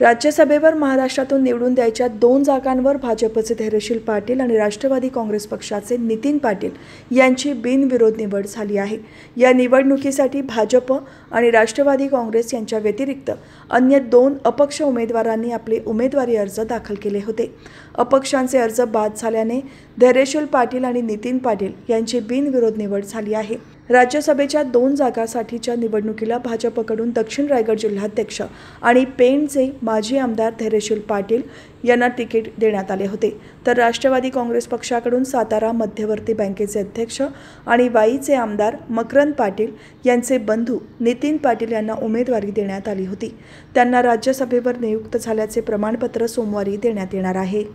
राज्यसभेवर महाराष्ट्रातून निवडून द्यायच्या दोन जागांवर भाजपचे धैर्यशील पाटील आणि राष्ट्रवादी काँग्रेस पक्षाचे नितीन पाटील यांची बिनविरोध निवड झाली आहे या निवडणुकीसाठी भाजप आणि राष्ट्रवादी काँग्रेस यांच्या व्यतिरिक्त अन्य दोन अपक्ष उमेदवारांनी आपले उमेदवारी अर्ज दाखल केले होते अपक्षांचे अर्ज बाद झाल्याने धैर्यशील पाटील आणि नितीन पाटील यांची बिनविरोध निवड झाली आहे राज्यसभेच्या दोन जागांसाठीच्या निवडणुकीला भाजपकडून दक्षिण रायगड जिल्हाध्यक्ष आणि पेणचे माजी आमदार धैर्यशील पाटील यांना तिकीट देण्यात आले होते तर राष्ट्रवादी काँग्रेस पक्षाकडून सातारा मध्यवर्ती बँकेचे अध्यक्ष आणि वाईचे आमदार मकरंद पाटील यांचे बंधू नितीन पाटील यांना उमेदवारी देण्यात आली होती त्यांना राज्यसभेवर नियुक्त झाल्याचे प्रमाणपत्र सोमवारी देण्यात येणार आहे